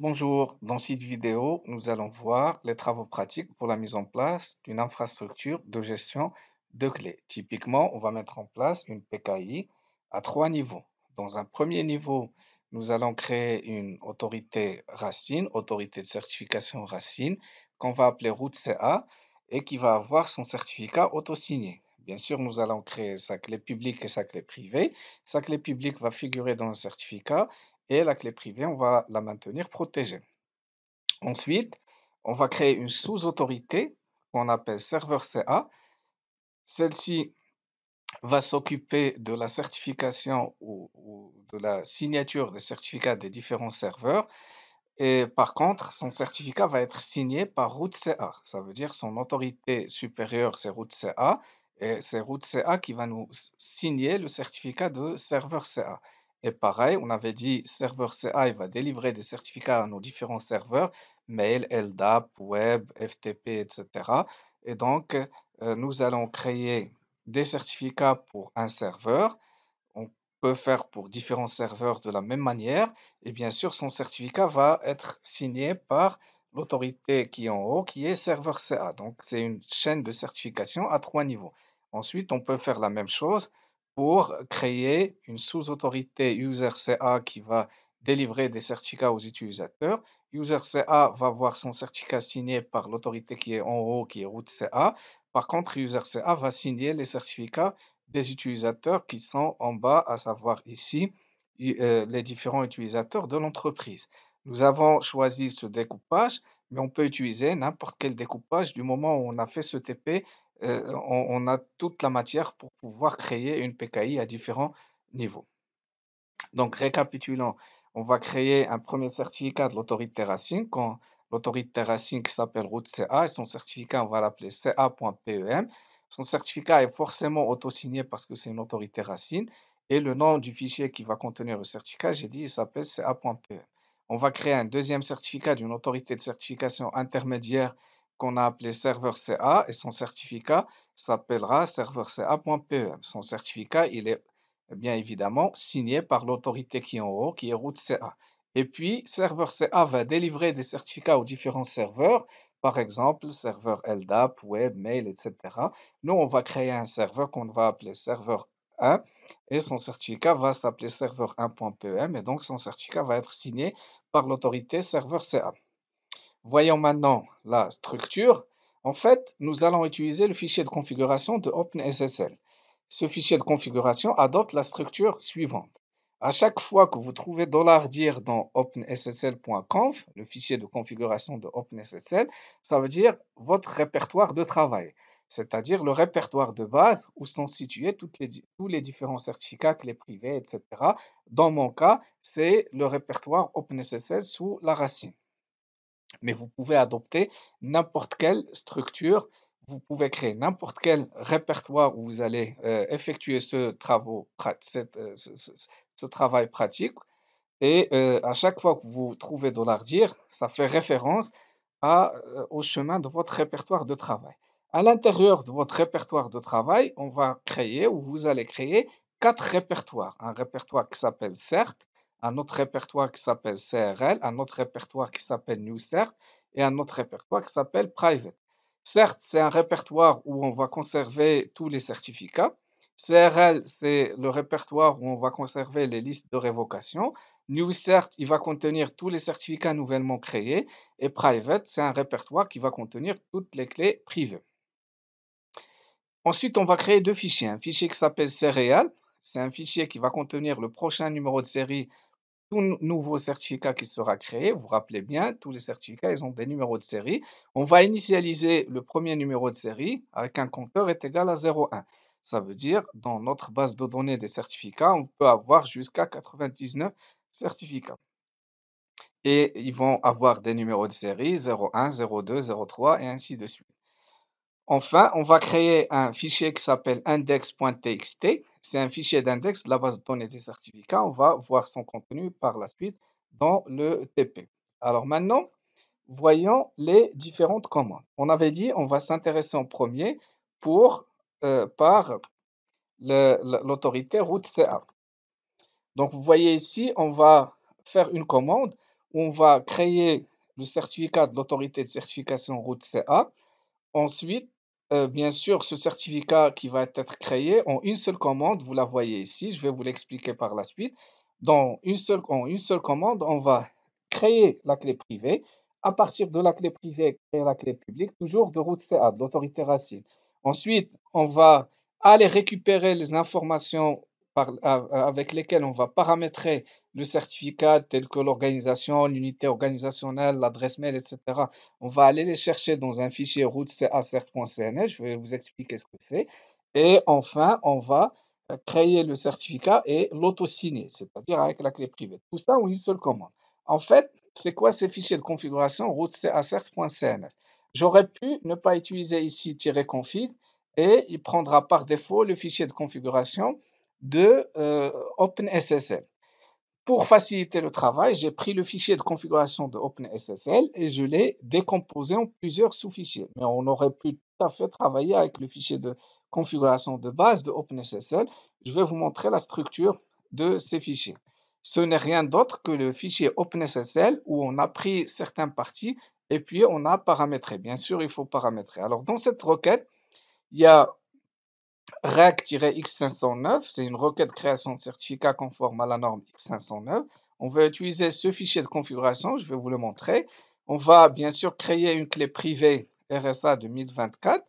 Bonjour, dans cette vidéo, nous allons voir les travaux pratiques pour la mise en place d'une infrastructure de gestion de clés. Typiquement, on va mettre en place une PKI à trois niveaux. Dans un premier niveau, nous allons créer une autorité racine, autorité de certification racine, qu'on va appeler route CA et qui va avoir son certificat auto-signé. Bien sûr, nous allons créer sa clé publique et sa clé privée. Sa clé publique va figurer dans le certificat et la clé privée, on va la maintenir protégée. Ensuite, on va créer une sous-autorité qu'on appelle serveur CA. Celle-ci va s'occuper de la certification ou, de la signature des certificats des différents serveurs. Et par contre, son certificat va être signé par route CA. Ça veut dire son autorité supérieure, c'est route CA. Et c'est route CA qui va nous signer le certificat de serveur CA. Et pareil, on avait dit serveur CA, il va délivrer des certificats à nos différents serveurs, mail, LDAP, web, FTP, etc. Et donc, euh, nous allons créer des certificats pour un serveur. On peut faire pour différents serveurs de la même manière. Et bien sûr, son certificat va être signé par l'autorité qui est en haut, qui est serveur CA. Donc, c'est une chaîne de certification à trois niveaux. Ensuite, on peut faire la même chose pour créer une sous-autorité User CA qui va délivrer des certificats aux utilisateurs. User CA va voir son certificat signé par l'autorité qui est en haut, qui est root CA. Par contre, User CA va signer les certificats des utilisateurs qui sont en bas, à savoir ici, euh, les différents utilisateurs de l'entreprise. Nous avons choisi ce découpage, mais on peut utiliser n'importe quel découpage du moment où on a fait ce TP euh, on, a toute la matière pour pouvoir créer une PKI à différents niveaux. Donc, récapitulons, on va créer un premier certificat de l'autorité racine. L'autorité qui s'appelle route CA et son certificat, on va l'appeler CA.pem. Son certificat est forcément autosigné parce que c'est une autorité racine. Et le nom du fichier qui va contenir le certificat, j'ai dit, il s'appelle ca.pem. On va créer un deuxième certificat d'une autorité de certification intermédiaire qu'on a appelé serveur CA et son certificat s'appellera serveur CA.pem. Son certificat, il est bien évidemment signé par l'autorité qui est en haut, qui est route CA. Et puis, serveur CA va délivrer des certificats aux différents serveurs, par exemple, serveur LDAP, web, mail, etc. Nous, on va créer un serveur qu'on va appeler serveur 1 et son certificat va s'appeler serveur 1.pem et donc son certificat va être signé par l'autorité serveur CA. Voyons maintenant la structure. En fait, nous allons utiliser le fichier de configuration de OpenSSL. Ce fichier de configuration adopte la structure suivante. À chaque fois que vous trouvez $dir dans openssl.conf, le fichier de configuration de OpenSSL, ça veut dire votre répertoire de travail, c'est-à-dire le répertoire de base où sont situés tous les différents certificats, clés privées, etc. Dans mon cas, c'est le répertoire OpenSSL sous la racine mais vous pouvez adopter n'importe quelle structure, vous pouvez créer n'importe quel répertoire où vous allez euh, effectuer euh, ce, ce, travail pratique. Et euh, à chaque fois que vous trouvez dire, ça fait référence à, au chemin de votre répertoire de travail. À l'intérieur de votre répertoire de travail, on va créer ou vous allez créer quatre répertoires. Un répertoire qui s'appelle CERT, un autre répertoire qui s'appelle CRL, un autre répertoire qui s'appelle NewCert et un autre répertoire qui s'appelle Private. Cert », c'est un répertoire où on va conserver tous les certificats. CRL, c'est le répertoire où on va conserver les listes de révocation. NewCert, il va contenir tous les certificats nouvellement créés. Et Private, c'est un répertoire qui va contenir toutes les clés privées. Ensuite, on va créer deux fichiers. Un fichier qui s'appelle Serial, c'est un fichier qui va contenir le prochain numéro de série tout nouveau certificat qui sera créé, vous vous rappelez bien, tous les certificats, ils ont des numéros de série. On va initialiser le premier numéro de série avec un compteur est égal à 0,1. Ça veut dire, dans notre base de données des certificats, on peut avoir jusqu'à 99 certificats. Et ils vont avoir des numéros de série 0,1, 0,2, 0,3 et ainsi de suite. Enfin, on va créer un fichier qui s'appelle index.txt. C'est un fichier d'index la base de données des certificats. On va voir son contenu par la suite dans le TP. Alors maintenant, voyons les différentes commandes. On avait dit on va s'intéresser en premier pour, euh, par l'autorité route CA. Donc vous voyez ici, on va faire une commande on va créer le certificat de l'autorité de certification route CA. Ensuite, euh, bien sûr, ce certificat qui va être créé en une seule commande, vous la voyez ici, je vais vous l'expliquer par la suite. Dans une seule, en une seule commande, on va créer la clé privée. À partir de la clé privée, créer la clé publique, toujours de route CA, l'autorité racine. Ensuite, on va aller récupérer les informations avec lesquels on va paramétrer le certificat tel que l'organisation, l'unité organisationnelle, l'adresse mail, etc. On va aller les chercher dans un fichier rootcacert.cnf. je vais vous expliquer ce que c'est. Et enfin, on va créer le certificat et l'auto-signer, c'est-à-dire avec la clé privée. Tout ça en une seule commande. En fait, c'est quoi ces fichiers de configuration rootcacert.cnf J'aurais pu ne pas utiliser ici -config et il prendra par défaut le fichier de configuration de euh, OpenSSL. Pour faciliter le travail, j'ai pris le fichier de configuration de OpenSSL et je l'ai décomposé en plusieurs sous-fichiers. Mais on aurait pu tout à fait travailler avec le fichier de configuration de base de OpenSSL. Je vais vous montrer la structure de ces fichiers. Ce n'est rien d'autre que le fichier OpenSSL où on a pris certaines parties et puis on a paramétré. Bien sûr, il faut paramétrer. Alors, dans cette requête, il y a rec e x 509 c'est une requête création de certificat conforme à la norme X509. On va utiliser ce fichier de configuration, je vais vous le montrer. On va bien sûr créer une clé privée RSA 2024.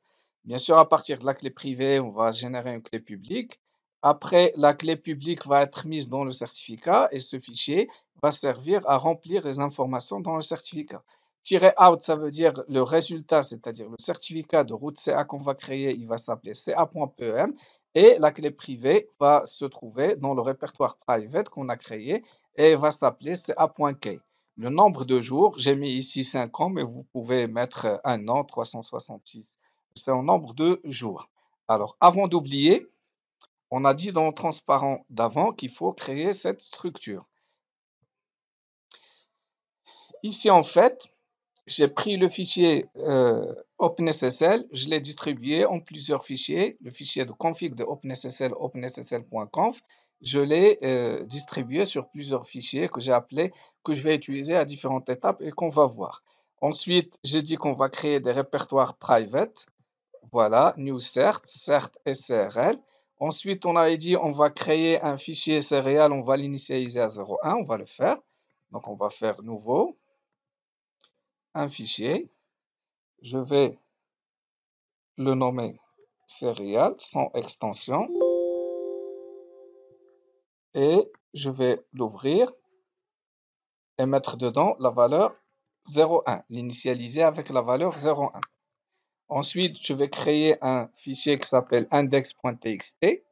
Bien sûr, à partir de la clé privée, on va générer une clé publique. Après, la clé publique va être mise dans le certificat et ce fichier va servir à remplir les informations dans le certificat. Tirer out, ça veut dire le résultat, c'est-à-dire le certificat de route CA qu'on va créer, il va s'appeler CA.pem et la clé privée va se trouver dans le répertoire private qu'on a créé et va s'appeler ca.k ». Le nombre de jours, j'ai mis ici 5 ans, mais vous pouvez mettre un an, 366. C'est un nombre de jours. Alors, avant d'oublier, on a dit dans le transparent d'avant qu'il faut créer cette structure. Ici, en fait, j'ai pris le fichier euh, OpenSSL, je l'ai distribué en plusieurs fichiers, le fichier de config de OpenSSL, OpenSSL.conf, je l'ai euh, distribué sur plusieurs fichiers que j'ai appelés, que je vais utiliser à différentes étapes et qu'on va voir. Ensuite, j'ai dit qu'on va créer des répertoires private, voilà, new cert et srl. Ensuite, on avait dit on va créer un fichier céréal, on va l'initialiser à 0.1, on va le faire. Donc, on va faire nouveau, un fichier. Je vais le nommer serial sans extension et je vais l'ouvrir et mettre dedans la valeur 01, l'initialiser avec la valeur 01. Ensuite, je vais créer un fichier qui s'appelle index.txt.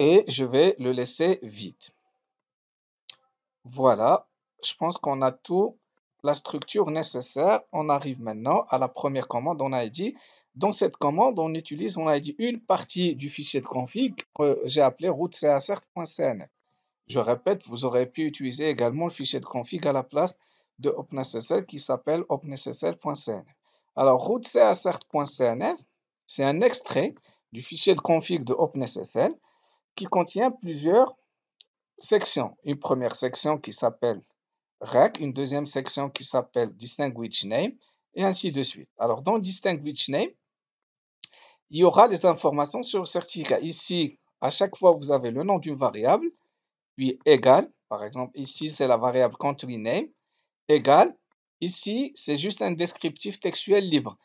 Et je vais le laisser vide. Voilà, je pense qu'on a tout la structure nécessaire. On arrive maintenant à la première commande On a dit, Dans cette commande, on utilise, on a dit, une partie du fichier de config que j'ai appelé route Je répète, vous aurez pu utiliser également le fichier de config à la place de OpenSSL qui s'appelle OpenSSL.cnf. Alors, route c'est un extrait du fichier de config de OpenSSL qui contient plusieurs section. Une première section qui s'appelle REC, une deuxième section qui s'appelle Distinguished Name, et ainsi de suite. Alors, dans Distinguished Name, il y aura des informations sur le certificat. Ici, à chaque fois, vous avez le nom d'une variable, puis égal. Par exemple, ici, c'est la variable country name, égal. Ici, c'est juste un descriptif textuel libre.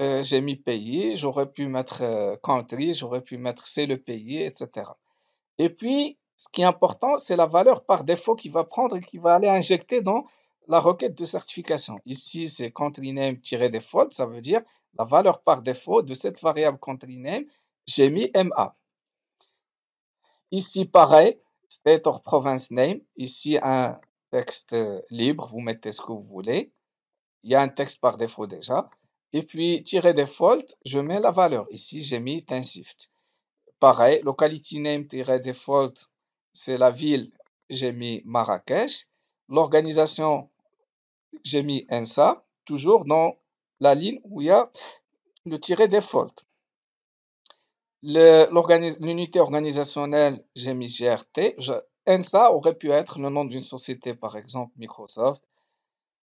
Euh, j'ai mis pays, j'aurais pu mettre euh, country, j'aurais pu mettre c'est le pays, etc. Et puis, ce qui est important, c'est la valeur par défaut qu'il va prendre et qu'il va aller injecter dans la requête de certification. Ici, c'est countryname default ça veut dire la valeur par défaut de cette variable countryName, j'ai mis MA. Ici, pareil, state or province name. Ici, un texte libre, vous mettez ce que vous voulez. Il y a un texte par défaut déjà. Et puis, tirer default, je mets la valeur. Ici, j'ai mis Tinsift. Pareil, locality name-default, c'est la ville, j'ai mis Marrakech. L'organisation, j'ai mis ENSA, toujours dans la ligne où il y a le tiret default. L'unité organisationnelle, j'ai mis GRT. ENSA aurait pu être le nom d'une société, par exemple Microsoft,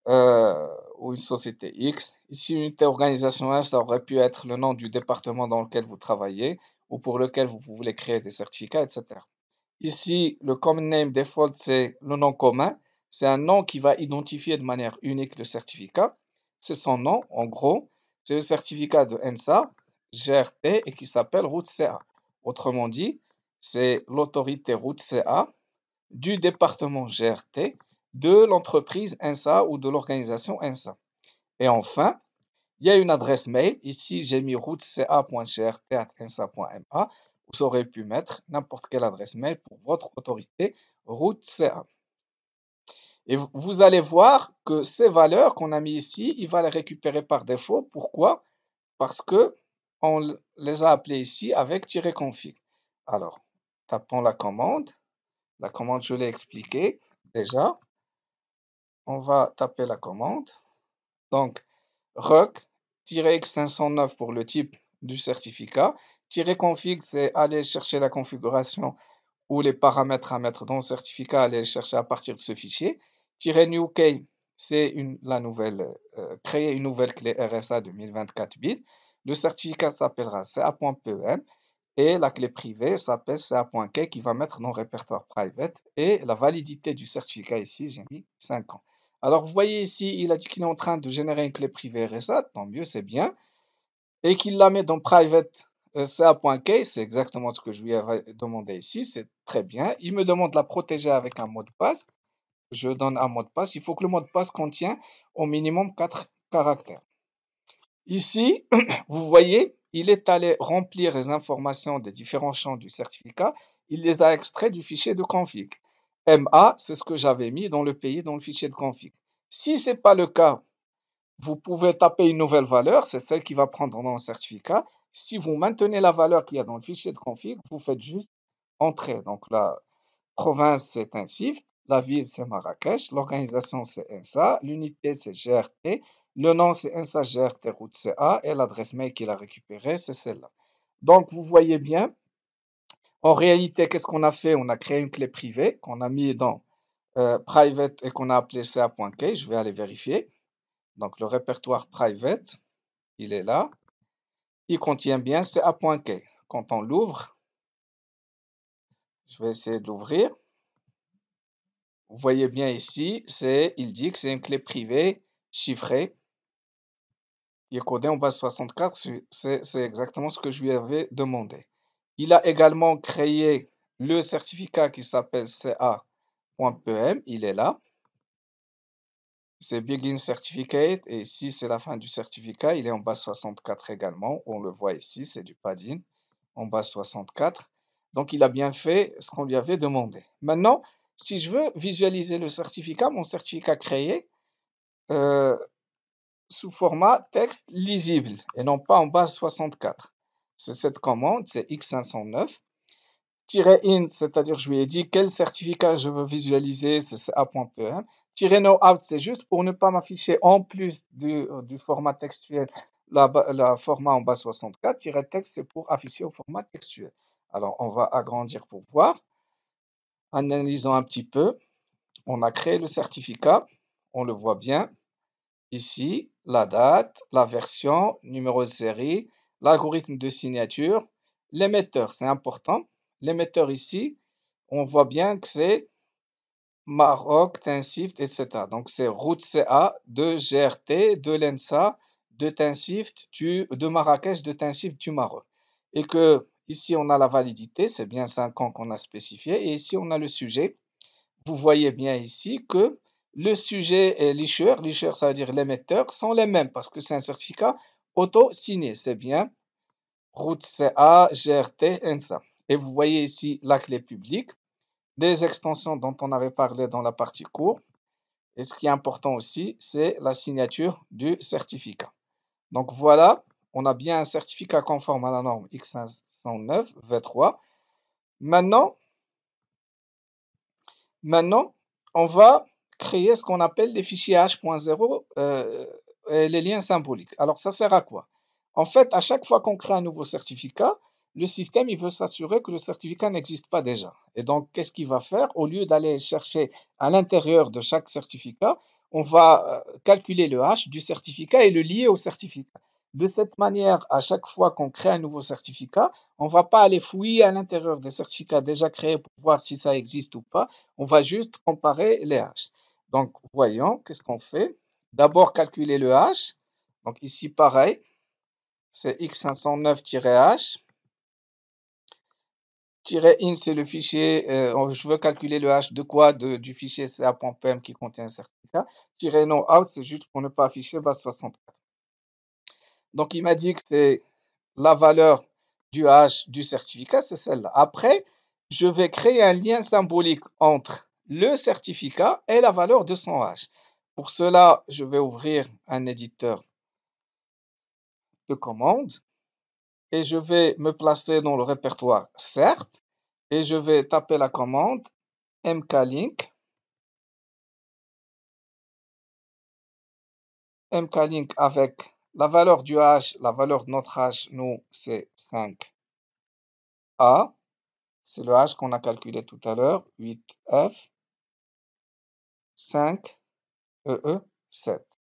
euh, ou une société X. Ici, unité organisationnelle, ça aurait pu être le nom du département dans lequel vous travaillez ou pour lequel vous voulez créer des certificats, etc. Ici, le common name default, c'est le nom commun. C'est un nom qui va identifier de manière unique le certificat. C'est son nom, en gros. C'est le certificat de NSA, GRT, et qui s'appelle route CA. Autrement dit, c'est l'autorité route CA du département GRT de l'entreprise ENSA ou de l'organisation NSA Et enfin, il y a une adresse mail. Ici, j'ai mis NSA.ma vous aurez pu mettre n'importe quelle adresse mail pour votre autorité route CA. Et vous allez voir que ces valeurs qu'on a mis ici, il va les récupérer par défaut. Pourquoi Parce que on les a appelées ici avec -config. Alors, tapons la commande. La commande, je l'ai expliqué déjà. On va taper la commande. Donc, rec-x509 pour le type du certificat config, c'est aller chercher la configuration ou les paramètres à mettre dans le certificat, aller chercher à partir de ce fichier. Tirer new key, c'est la nouvelle, euh, créer une nouvelle clé RSA 2024 bits. Le certificat s'appellera CA.pem et la clé privée s'appelle CA.k qui va mettre dans le répertoire private et la validité du certificat ici, j'ai mis 5 ans. Alors vous voyez ici, il a dit qu'il est en train de générer une clé privée RSA, tant mieux, c'est bien, et qu'il la met dans private euh, ça, point c'est exactement ce que je lui avais demandé ici. C'est très bien. Il me demande de la protéger avec un mot de passe. Je donne un mot de passe. Il faut que le mot de passe contienne au minimum quatre caractères. Ici, vous voyez, il est allé remplir les informations des différents champs du certificat. Il les a extraits du fichier de config. MA, c'est ce que j'avais mis dans le pays, dans le fichier de config. Si ce n'est pas le cas, vous pouvez taper une nouvelle valeur, c'est celle qui va prendre dans le certificat. Si vous maintenez la valeur qu'il y a dans le fichier de config, vous faites juste entrer. Donc la province, c'est un SIFT, la ville, c'est Marrakech, l'organisation, c'est INSA, l'unité, c'est GRT, le nom, c'est INSA GRT route CA et l'adresse mail qu'il a récupérée, c'est celle-là. Donc vous voyez bien, en réalité, qu'est-ce qu'on a fait On a créé une clé privée qu'on a mis dans euh, private et qu'on a appelé ca.key. Je vais aller vérifier. Donc le répertoire private, il est là. Il contient bien ca.k. Quand on l'ouvre, je vais essayer d'ouvrir. Vous voyez bien ici, c'est, il dit que c'est une clé privée chiffrée. Il est codé en base 64, c'est exactement ce que je lui avais demandé. Il a également créé le certificat qui s'appelle ca.pm, il est là c'est Begin Certificate. Et ici, c'est la fin du certificat. Il est en bas 64 également. On le voit ici, c'est du padding en bas 64. Donc, il a bien fait ce qu'on lui avait demandé. Maintenant, si je veux visualiser le certificat, mon certificat créé, euh, sous format texte lisible et non pas en base 64. C'est cette commande, c'est X509 in, c'est-à-dire je lui ai dit quel certificat je veux visualiser, c'est hein. Tirer no out, c'est juste pour ne pas m'afficher en plus du, euh, format textuel, la, format en bas 64. texte, c'est pour afficher au format textuel. Alors, on va agrandir pour voir. Analysons un petit peu. On a créé le certificat. On le voit bien. Ici, la date, la version, numéro de série, l'algorithme de signature, l'émetteur, c'est important. L'émetteur ici, on voit bien que c'est Maroc, Tinsift, etc. Donc c'est route CA de GRT, de l'ENSA, de Tinsift, de Marrakech, de Tinsift du Maroc. Et que ici on a la validité, c'est bien 5 ans qu'on a spécifié, et ici on a le sujet. Vous voyez bien ici que le sujet et l'écheur, l'écheur ça veut dire l'émetteur, sont les mêmes parce que c'est un certificat auto-signé, c'est bien route CA, GRT, ENSA. Et vous voyez ici la clé publique, des extensions dont on avait parlé dans la partie cours. Et ce qui est important aussi, c'est la signature du certificat. Donc voilà, on a bien un certificat conforme à la norme X509 V3. Maintenant, maintenant on va créer ce qu'on appelle les fichiers H.0 euh, et les liens symboliques. Alors ça sert à quoi En fait, à chaque fois qu'on crée un nouveau certificat, le système, il veut s'assurer que le certificat n'existe pas déjà. Et donc, qu'est-ce qu'il va faire Au lieu d'aller chercher à l'intérieur de chaque certificat, on va euh, calculer le h » du certificat et le lier au certificat. De cette manière, à chaque fois qu'on crée un nouveau certificat, on ne va pas aller fouiller à l'intérieur des certificats déjà créés pour voir si ça existe ou pas. On va juste comparer les h ». Donc, voyons, qu'est-ce qu'on fait D'abord, calculer le h ». Donc, ici, pareil, c'est x509-h in, c'est le fichier, euh, je veux calculer le hash de quoi Du fichier ca.pem qui contient un certificat. Tirer non out, c'est juste pour ne pas afficher base 64. Donc, il m'a dit que c'est la valeur du hash du certificat, c'est celle-là. Après, je vais créer un lien symbolique entre le certificat et la valeur de son hash. Pour cela, je vais ouvrir un éditeur de commandes et je vais me placer dans le répertoire certes et je vais taper la commande mklink mklink avec la valeur du h, la valeur de notre h, nous, c'est 5a. C'est le h qu'on a calculé tout à l'heure, 8f, 5, ee, 7.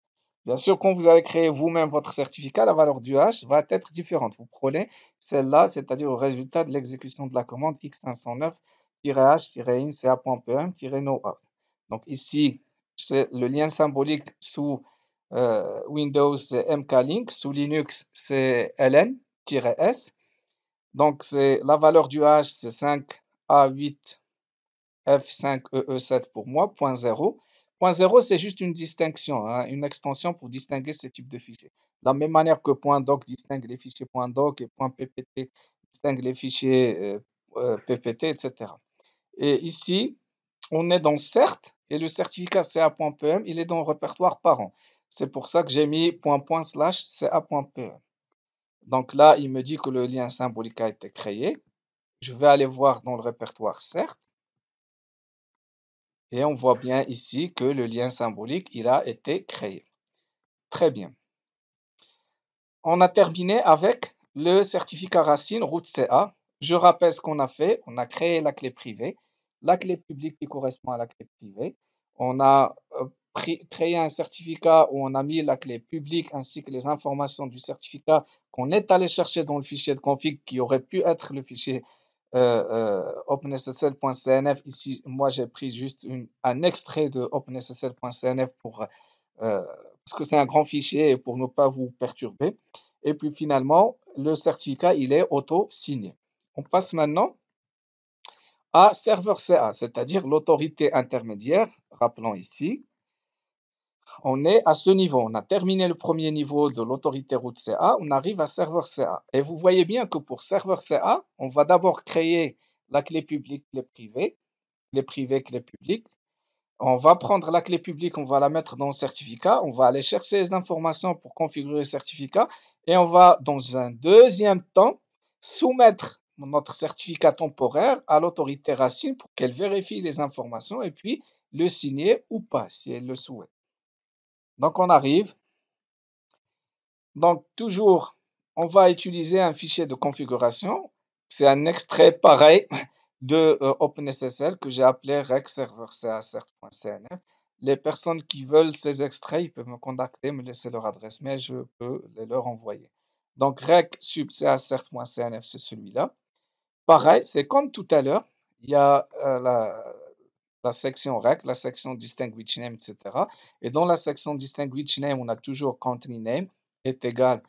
Bien sûr, quand vous avez créé vous-même votre certificat, la valeur du H va être différente. Vous prenez celle-là, c'est-à-dire le résultat de l'exécution de la commande x 509 h incapm noout Donc ici, c'est le lien symbolique sous euh, Windows, c'est mklink, sous Linux, c'est ln-s. Donc c'est la valeur du H, c'est 5a8f5ee7 pour moi, 0. 0, c'est juste une distinction, hein, une extension pour distinguer ces types de fichiers. De la même manière que .doc distingue les fichiers .doc et .ppt distingue les fichiers euh, euh, PPT, etc. Et ici, on est dans CERT et le certificat CA.pm, e il est dans le répertoire parent. C'est pour ça que j'ai mis point slash CA.pm. E Donc là, il me dit que le lien symbolique a été créé. Je vais aller voir dans le répertoire CERT. Et on voit bien ici que le lien symbolique, il a été créé. Très bien. On a terminé avec le certificat racine route CA. Je rappelle ce qu'on a fait. On a créé la clé privée, la clé publique qui correspond à la clé privée. On a euh, créé un certificat où on a mis la clé publique ainsi que les informations du certificat qu'on est allé chercher dans le fichier de config qui aurait pu être le fichier euh, euh, OpenSSL.cnf. Ici, moi, j'ai pris juste un extrait de OpenSSL.cnf pour euh, parce que c'est un grand fichier et pour ne pas vous perturber. Et puis finalement, le certificat, il est auto-signé. On passe maintenant à serveur CA, c'est-à-dire l'autorité intermédiaire, rappelons ici, on est à ce niveau. On a terminé le premier niveau de l'autorité route CA, on arrive à serveur CA. Et vous voyez bien que pour serveur CA, on va d'abord créer la clé publique, clé privée, clé privée, clé publique. On va prendre la clé publique, on va la mettre dans le certificat, on va aller chercher les informations pour configurer le certificat et on va, dans un deuxième temps, soumettre notre certificat temporaire à l'autorité racine pour qu'elle vérifie les informations et puis le signer ou pas si elle le souhaite. Donc on arrive. Donc toujours, on va utiliser un fichier de configuration. C'est un extrait pareil de euh, OpenSSL que j'ai appelé recservercacert.cnf. Les personnes qui veulent ces extraits, ils peuvent me contacter, me laisser leur adresse mais je peux les leur envoyer. Donc rec c'est celui-là. Pareil, c'est comme tout à l'heure, il y a euh, la, la section rec, la section distinguished name, etc. Et dans la section distinguished name, on a toujours country name est égal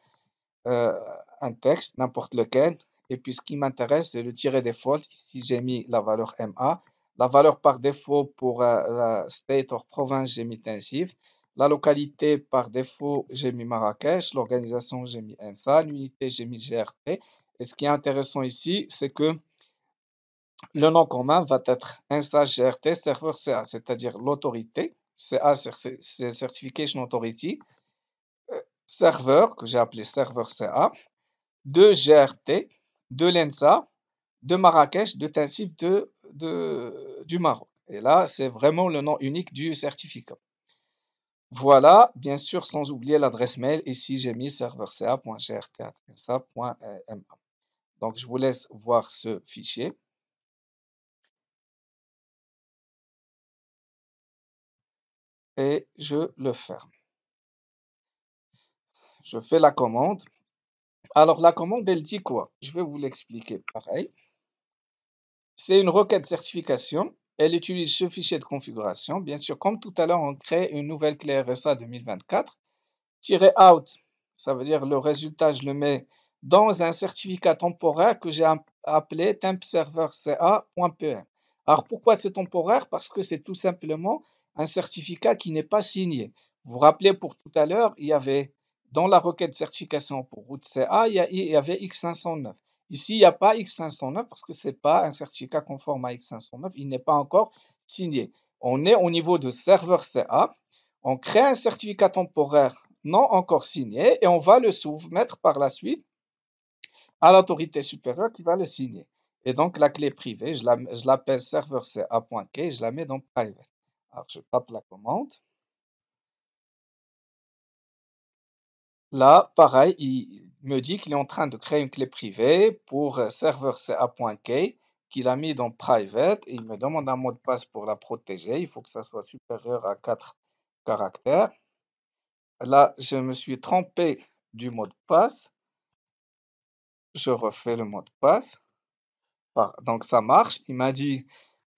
à euh, un texte, n'importe lequel. Et puis ce qui m'intéresse, c'est le tiré default. Ici, j'ai mis la valeur MA. La valeur par défaut pour euh, la state or province, j'ai mis Tensive. La localité par défaut, j'ai mis Marrakech. L'organisation, j'ai mis ENSA. L'unité, j'ai mis GRT. Et ce qui est intéressant ici, c'est que le nom commun va être GRT Server CA, c'est-à-dire l'autorité. CA, Certification Authority. Euh, serveur, que j'ai appelé Server CA. De GRT, de l'ENSA, de Marrakech, de Tensif, de, du Maroc. Et là, c'est vraiment le nom unique du certificat. Voilà, bien sûr, sans oublier l'adresse mail. Ici, j'ai mis serverca.grta.ma. E Donc, je vous laisse voir ce fichier. et je le ferme. Je fais la commande. Alors la commande, elle dit quoi Je vais vous l'expliquer pareil. C'est une requête certification. Elle utilise ce fichier de configuration. Bien sûr, comme tout à l'heure, on crée une nouvelle clé RSA 2024. Tirer out, ça veut dire le résultat, je le mets dans un certificat temporaire que j'ai appelé tempserverca.pm. Alors pourquoi c'est temporaire Parce que c'est tout simplement un certificat qui n'est pas signé. Vous vous rappelez pour tout à l'heure, il y avait dans la requête de certification pour route CA, il y avait X509. Ici, il n'y a pas X509 parce que ce n'est pas un certificat conforme à X509. Il n'est pas encore signé. On est au niveau de serveur CA. On crée un certificat temporaire non encore signé et on va le soumettre par la suite à l'autorité supérieure qui va le signer. Et donc, la clé privée, je l'appelle serveur et je la mets dans private. Alors, je tape la commande. Là, pareil, il me dit qu'il est en train de créer une clé privée pour euh, serveur CA.K qu'il a mis dans private il me demande un mot de passe pour la protéger. Il faut que ça soit supérieur à 4 caractères. Là, je me suis trompé du mot de passe. Je refais le mot de passe. Donc ça marche. Il m'a dit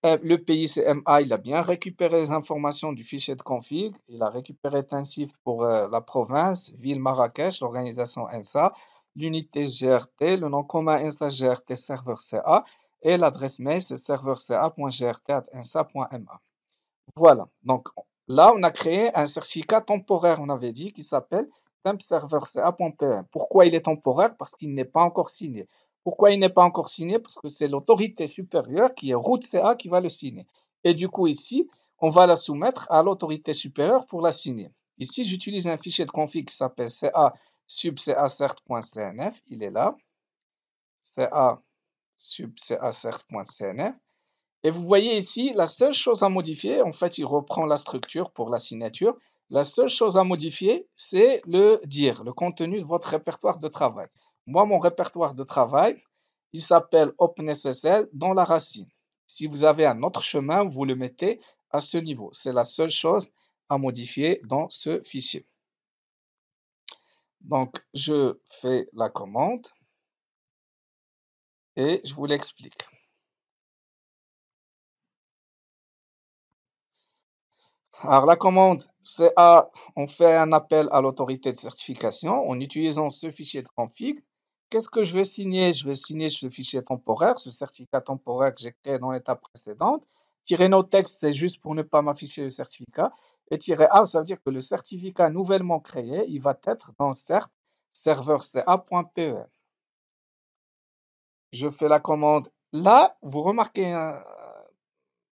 euh, le pays CMA, il a bien récupéré les informations du fichier de config. Il a récupéré Tensif pour euh, la province, ville Marrakech, l'organisation INSA, l'unité GRT, le nom commun INSA GRT serveur CA et l'adresse mail c'est serveurca.grt.insa.ma. Voilà. Donc là, on a créé un certificat temporaire, on avait dit, qui s'appelle temp server Pourquoi il est temporaire Parce qu'il n'est pas encore signé. Pourquoi il n'est pas encore signé Parce que c'est l'autorité supérieure qui est route CA qui va le signer. Et du coup, ici, on va la soumettre à l'autorité supérieure pour la signer. Ici, j'utilise un fichier de config qui s'appelle CA sub CA Il est là. CA sub Et vous voyez ici, la seule chose à modifier, en fait, il reprend la structure pour la signature. La seule chose à modifier, c'est le dire, le contenu de votre répertoire de travail. Moi, mon répertoire de travail, il s'appelle OpenSSL dans la racine. Si vous avez un autre chemin, vous le mettez à ce niveau. C'est la seule chose à modifier dans ce fichier. Donc, je fais la commande et je vous l'explique. Alors la commande, c'est on fait un appel à l'autorité de certification en utilisant ce fichier de config Qu'est-ce que je vais signer Je vais signer ce fichier temporaire, ce certificat temporaire que j'ai créé dans l'étape précédente. Tirer nos textes, c'est juste pour ne pas m'afficher le certificat. Et tirer A, ah, ça veut dire que le certificat nouvellement créé, il va être dans CERT, serveur e Je fais la commande. Là, vous remarquez un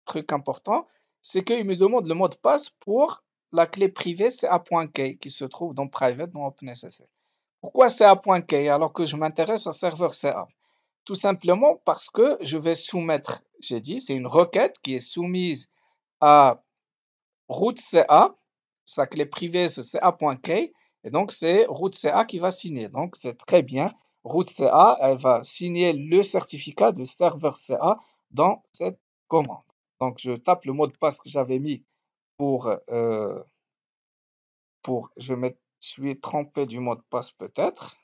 truc important, c'est qu'il me demande le mot de passe pour la clé privée CA.k qui se trouve dans Private dans OpenSSL. Pourquoi CA.K alors que je m'intéresse à serveur CA Tout simplement parce que je vais soumettre, j'ai dit, c'est une requête qui est soumise à route CA, sa clé privée c'est CA.key, et donc c'est route CA qui va signer. Donc c'est très bien, route CA, elle va signer le certificat de serveur CA dans cette commande. Donc je tape le mot de passe que j'avais mis pour, euh, pour, je vais mettre je suis trompé du mot de passe peut-être.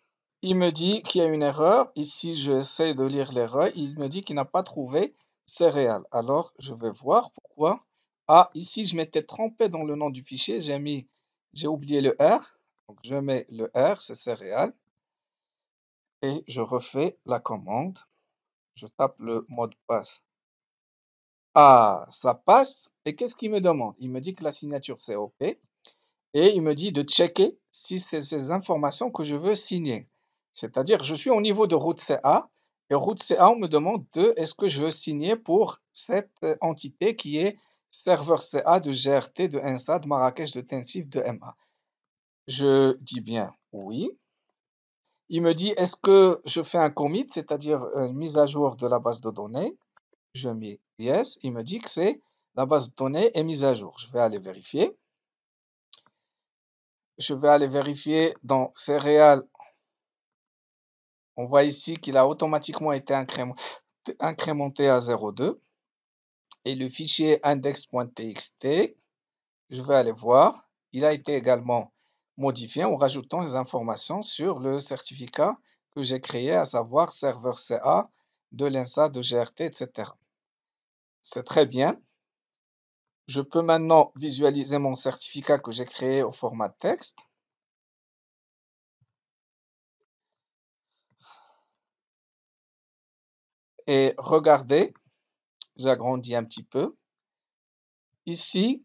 Il me dit qu'il y a une erreur. Ici, j'essaie de lire l'erreur. Il me dit qu'il n'a pas trouvé céréales. Alors, je vais voir pourquoi. Ah, ici, je m'étais trompé dans le nom du fichier. J'ai mis, j'ai oublié le R. Donc, je mets le R, c'est céréales. Et je refais la commande. Je tape le mot de passe. Ah, ça passe. Et qu'est-ce qu'il me demande Il me dit que la signature, c'est OK et il me dit de checker si c'est ces informations que je veux signer. C'est-à-dire, je suis au niveau de route CA et route CA, me demande de est-ce que je veux signer pour cette euh, entité qui est serveur CA de GRT, de INSA, de Marrakech, de Tensif, de MA. Je dis bien oui. Il me dit est-ce que je fais un commit, c'est-à-dire euh, une mise à jour de la base de données Je mets yes. Il me dit que c'est la base de données est mise à jour. Je vais aller vérifier. Je vais aller vérifier dans céréales. On voit ici qu'il a automatiquement été incrémenté à 0,2. Et le fichier index.txt, je vais aller voir, il a été également modifié en rajoutant les informations sur le certificat que j'ai créé, à savoir serveur CA de l'INSA, de GRT, etc. C'est très bien. Je peux maintenant visualiser mon certificat que j'ai créé au format texte. Et regardez, j'agrandis un petit peu. Ici,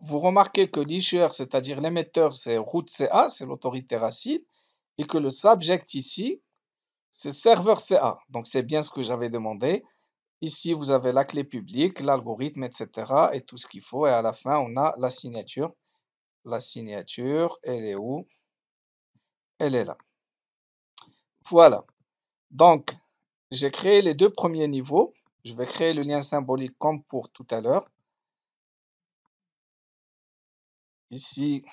vous remarquez que l'issueur, c'est-à-dire l'émetteur, c'est route CA, c'est l'autorité racine, et que le subject ici, c'est serveur CA. Donc c'est bien ce que j'avais demandé. Ici, vous avez la clé publique, l'algorithme, etc. et tout ce qu'il faut. Et à la fin, on a la signature. La signature, elle est où Elle est là. Voilà. Donc, j'ai créé les deux premiers niveaux. Je vais créer le lien symbolique comme pour tout à l'heure. Ici,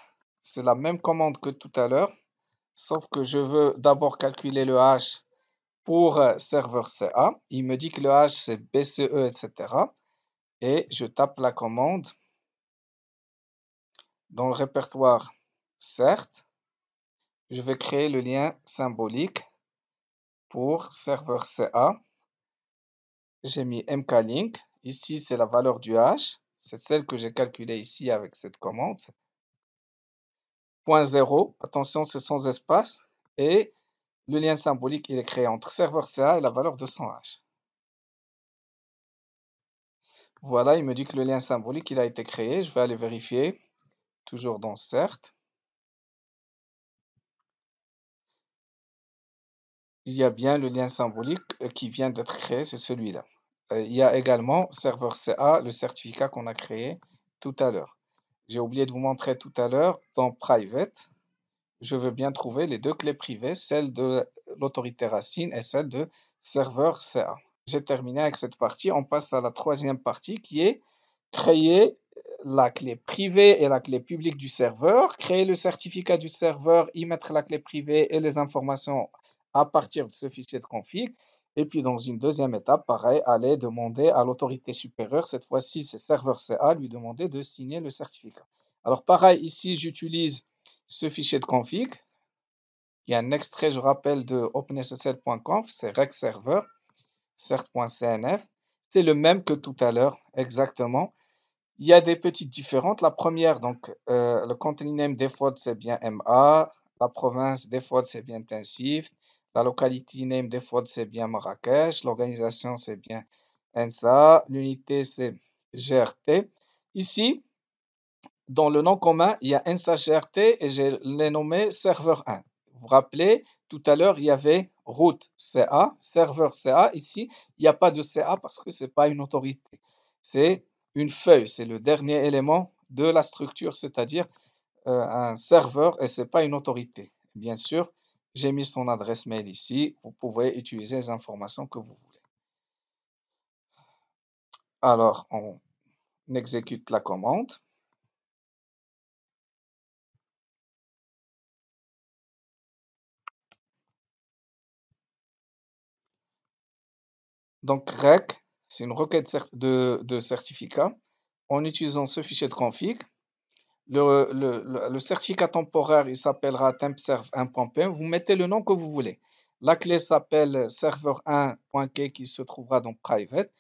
c'est la même commande que tout à l'heure, sauf que je veux d'abord calculer le H pour euh, serveur CA. Il me dit que le H c'est BCE, etc. Et je tape la commande dans le répertoire CERT. Je vais créer le lien symbolique pour serveur CA. J'ai mis mklink. Ici, c'est la valeur du H. C'est celle que j'ai calculée ici avec cette commande. Point 0, attention, c'est sans espace. Et le lien symbolique il est créé entre serveur CA et la valeur 200H. Voilà, il me dit que le lien symbolique il a été créé. Je vais aller vérifier. Toujours dans CERT. Il y a bien le lien symbolique euh, qui vient d'être créé, c'est celui-là. Euh, il y a également serveur CA, le certificat qu'on a créé tout à l'heure. J'ai oublié de vous montrer tout à l'heure dans Private je veux bien trouver les deux clés privées, celle de l'autorité racine et celle de serveur CA. J'ai terminé avec cette partie. On passe à la troisième partie qui est créer la clé privée et la clé publique du serveur, créer le certificat du serveur, y mettre la clé privée et les informations à partir de ce fichier de config. Et puis dans une deuxième étape, pareil, aller demander à l'autorité supérieure, cette fois-ci c'est serveur CA, lui demander de signer le certificat. Alors pareil, ici j'utilise ce fichier de config. Il y a un extrait, je rappelle, de OpenSSL.conf, c'est rec cert.cnf. C'est le même que tout à l'heure, exactement. Il y a des petites différentes. La première, donc, euh, le contenu name default, c'est bien MA. La province default, c'est bien Tensift. La locality name default, c'est bien Marrakech. L'organisation, c'est bien NSA. L'unité, c'est GRT. Ici, dans le nom commun, il y a un et je l'ai nommé serveur 1. Vous vous rappelez, tout à l'heure, il y avait route CA, serveur CA. Ici, il n'y a pas de CA parce que ce n'est pas une autorité. C'est une feuille, c'est le dernier élément de la structure, c'est-à-dire euh, un serveur et ce n'est pas une autorité. Bien sûr, j'ai mis son adresse mail ici. Vous pouvez utiliser les informations que vous voulez. Alors, on exécute la commande. Donc REC, c'est une requête de, certificat. En utilisant ce fichier de config, le, certificat temporaire, il s'appellera tempserve 1.p. Vous mettez le nom que vous voulez. La clé s'appelle serveur1.k qui se trouvera dans private.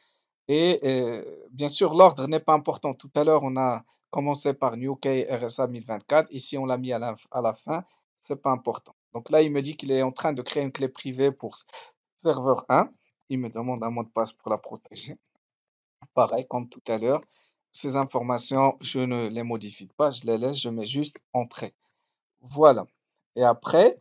Et euh, bien sûr, l'ordre n'est pas important. Tout à l'heure, on a commencé par New RSA 1024. Ici, on l'a mis à la, à la fin. Ce n'est pas important. Donc là, il me dit qu'il est en train de créer une clé privée pour serveur 1 il me demande un mot de passe pour la protéger. Pareil, comme tout à l'heure, ces informations, je ne les modifie pas, je les laisse, je mets juste entrée. Voilà. Et après,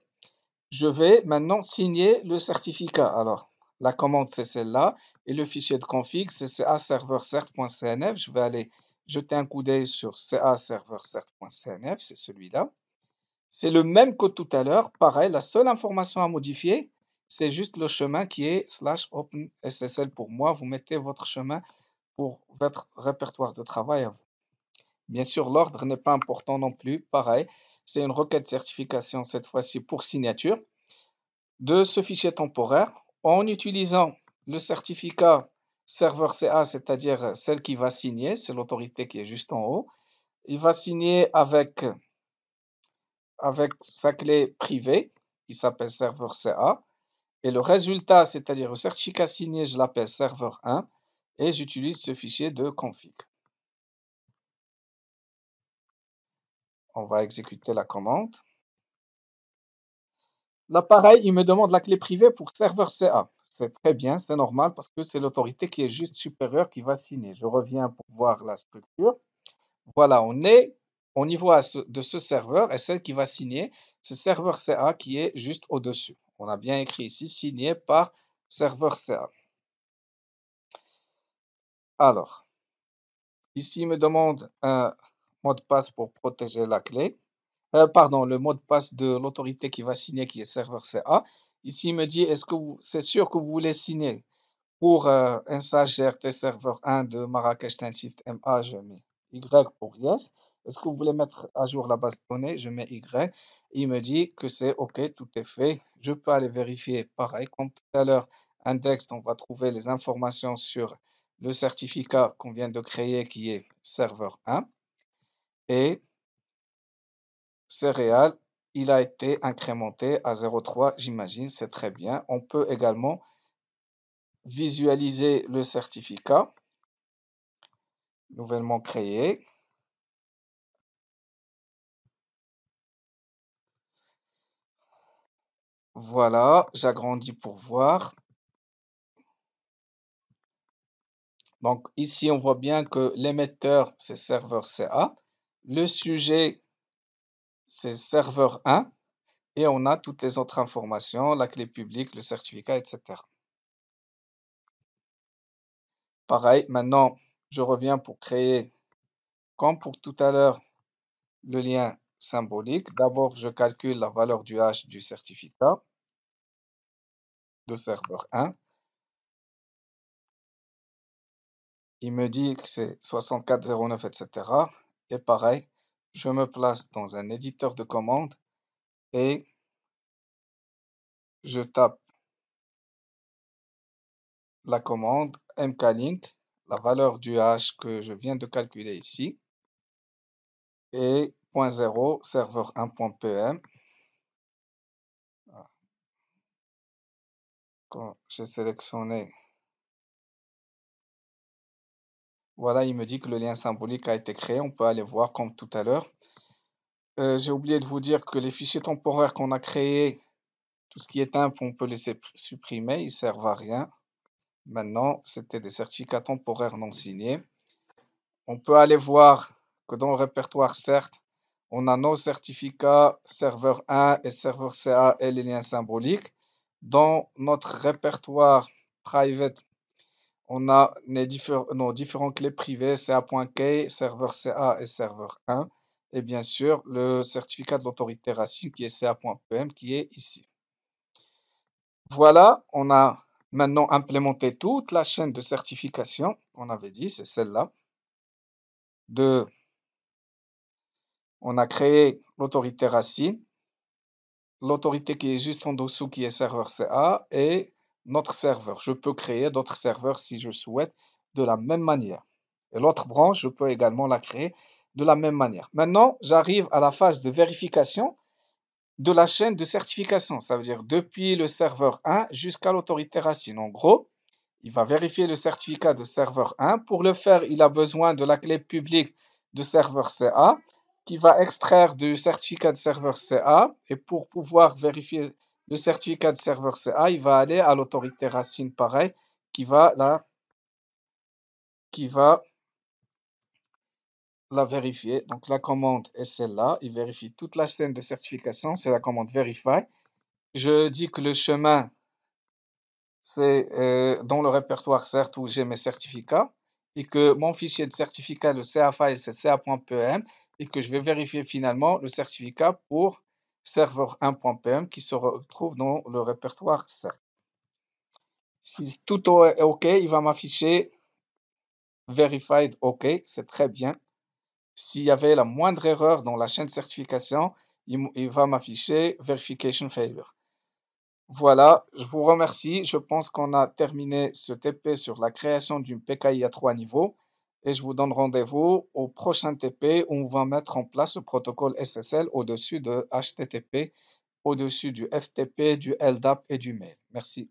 je vais maintenant signer le certificat. Alors, la commande, c'est celle-là. Et le fichier de config, c'est ca Je vais aller jeter un coup d'œil sur ca C'est celui-là. C'est le même que tout à l'heure. Pareil, la seule information à modifier, c'est juste le chemin qui est slash ssl » pour moi. Vous mettez votre chemin pour votre répertoire de travail à vous. Bien sûr, l'ordre n'est pas important non plus. Pareil, c'est une requête certification cette fois-ci pour signature de ce fichier temporaire en utilisant le certificat serveur CA, c'est-à-dire celle qui va signer, c'est l'autorité qui est juste en haut. Il va signer avec, avec sa clé privée qui s'appelle serveur CA. Et le résultat, c'est-à-dire le certificat signé, je l'appelle serveur 1 et j'utilise ce fichier de config. On va exécuter la commande. L'appareil, il me demande la clé privée pour serveur CA. C'est très bien, c'est normal parce que c'est l'autorité qui est juste supérieure qui va signer. Je reviens pour voir la structure. Voilà, on est y voit de ce serveur et celle qui va signer ce serveur CA qui est juste au-dessus. On a bien écrit ici signé par serveur CA. Alors, ici, il me demande un mot de passe pour protéger la clé. Euh, pardon, le mot de passe de l'autorité qui va signer, qui est serveur CA. Ici, il me dit, est-ce que c'est sûr que vous voulez signer pour euh, un SAGRT serveur 1 de Marrakech site MA, je mets Y pour Yes. Est-ce que vous voulez mettre à jour la base de données Je mets Y. Il me dit que c'est OK, tout est fait. Je peux aller vérifier. Pareil, comme tout à l'heure, index, on va trouver les informations sur le certificat qu'on vient de créer qui est serveur 1. Et céréal. il a été incrémenté à 0,3, j'imagine, c'est très bien. On peut également visualiser le certificat nouvellement créé. Voilà, j'agrandis pour voir. Donc ici, on voit bien que l'émetteur, c'est serveur CA. Le sujet, c'est serveur 1. Et on a toutes les autres informations, la clé publique, le certificat, etc. Pareil, maintenant, je reviens pour créer, comme pour tout à l'heure, le lien symbolique. D'abord, je calcule la valeur du H du certificat de serveur 1. Il me dit que c'est 6409, etc. Et pareil, je me place dans un éditeur de commande et je tape la commande mklink, la valeur du H que je viens de calculer ici, et 1.0, serveur 1.pm. Ah. Quand j'ai sélectionné, voilà, il me dit que le lien symbolique a été créé. On peut aller voir comme tout à l'heure. Euh, j'ai oublié de vous dire que les fichiers temporaires qu'on a créés, tout ce qui est imp, on peut les supprimer, ils servent à rien. Maintenant, c'était des certificats temporaires non signés. On peut aller voir que dans le répertoire, certes, on a nos certificats serveur 1 et serveur CA et les liens symboliques. Dans notre répertoire private, on a nos différentes clés privées, CA.K, serveur CA et serveur 1. Et bien sûr, le certificat de l'autorité racine qui est CA.pm qui est ici. Voilà, on a maintenant implémenté toute la chaîne de certification, on avait dit, c'est celle-là, de on a créé l'autorité racine, l'autorité qui est juste en dessous qui est serveur CA et notre serveur. Je peux créer d'autres serveurs si je souhaite de la même manière. Et l'autre branche, je peux également la créer de la même manière. Maintenant, j'arrive à la phase de vérification de la chaîne de certification. Ça veut dire depuis le serveur 1 jusqu'à l'autorité racine. En gros, il va vérifier le certificat de serveur 1. Pour le faire, il a besoin de la clé publique de serveur CA qui va extraire du certificat de serveur CA. Et pour pouvoir vérifier le certificat de serveur CA, il va aller à l'autorité racine, pareil, qui va la, qui va la vérifier. Donc la commande est celle-là. Il vérifie toute la chaîne de certification. C'est la commande verify. Je dis que le chemin, c'est euh, dans le répertoire certes où j'ai mes certificats et que mon fichier de certificat, le CA file, c'est ca.pm » et que je vais vérifier finalement le certificat pour serveur 1.pm qui se retrouve dans le répertoire CERT. Si tout est OK, il va m'afficher Verified OK, c'est très bien. S'il y avait la moindre erreur dans la chaîne de certification, il, il va m'afficher Verification Failure. Voilà, je vous remercie. Je pense qu'on a terminé ce TP sur la création d'une PKI à trois niveaux et je vous donne rendez-vous au prochain TP où on va mettre en place le protocole SSL au-dessus de HTTP, au-dessus du FTP, du LDAP et du mail. Merci.